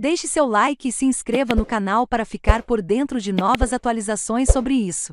Deixe seu like e se inscreva no canal para ficar por dentro de novas atualizações sobre isso.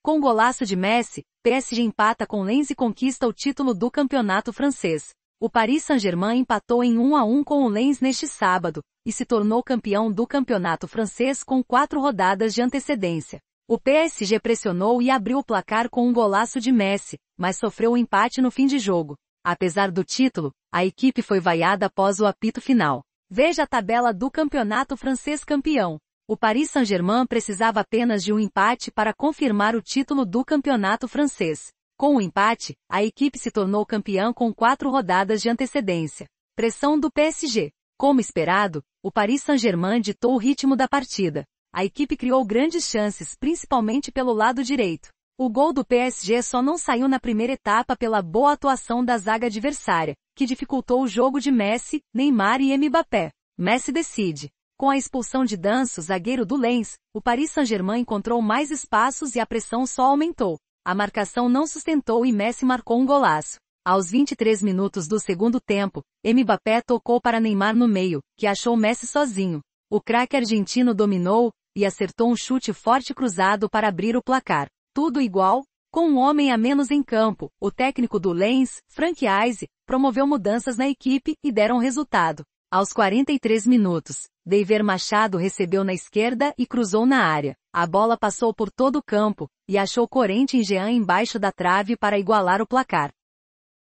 Com golaço de Messi, PSG empata com Lens e conquista o título do campeonato francês. O Paris Saint-Germain empatou em 1 a 1 com o Lens neste sábado e se tornou campeão do campeonato francês com quatro rodadas de antecedência. O PSG pressionou e abriu o placar com um golaço de Messi, mas sofreu o um empate no fim de jogo. Apesar do título, a equipe foi vaiada após o apito final. Veja a tabela do campeonato francês campeão. O Paris Saint-Germain precisava apenas de um empate para confirmar o título do campeonato francês. Com o empate, a equipe se tornou campeã com quatro rodadas de antecedência. Pressão do PSG. Como esperado, o Paris Saint-Germain ditou o ritmo da partida. A equipe criou grandes chances, principalmente pelo lado direito. O gol do PSG só não saiu na primeira etapa pela boa atuação da zaga adversária, que dificultou o jogo de Messi, Neymar e Mbappé. Messi decide. Com a expulsão de Danso, zagueiro do Lens, o Paris Saint-Germain encontrou mais espaços e a pressão só aumentou. A marcação não sustentou e Messi marcou um golaço. Aos 23 minutos do segundo tempo, Mbappé tocou para Neymar no meio, que achou Messi sozinho. O craque argentino dominou e acertou um chute forte cruzado para abrir o placar tudo igual, com um homem a menos em campo, o técnico do Lens, Frank Eise, promoveu mudanças na equipe e deram resultado. Aos 43 minutos, Deiver Machado recebeu na esquerda e cruzou na área. A bola passou por todo o campo e achou em Jean embaixo da trave para igualar o placar.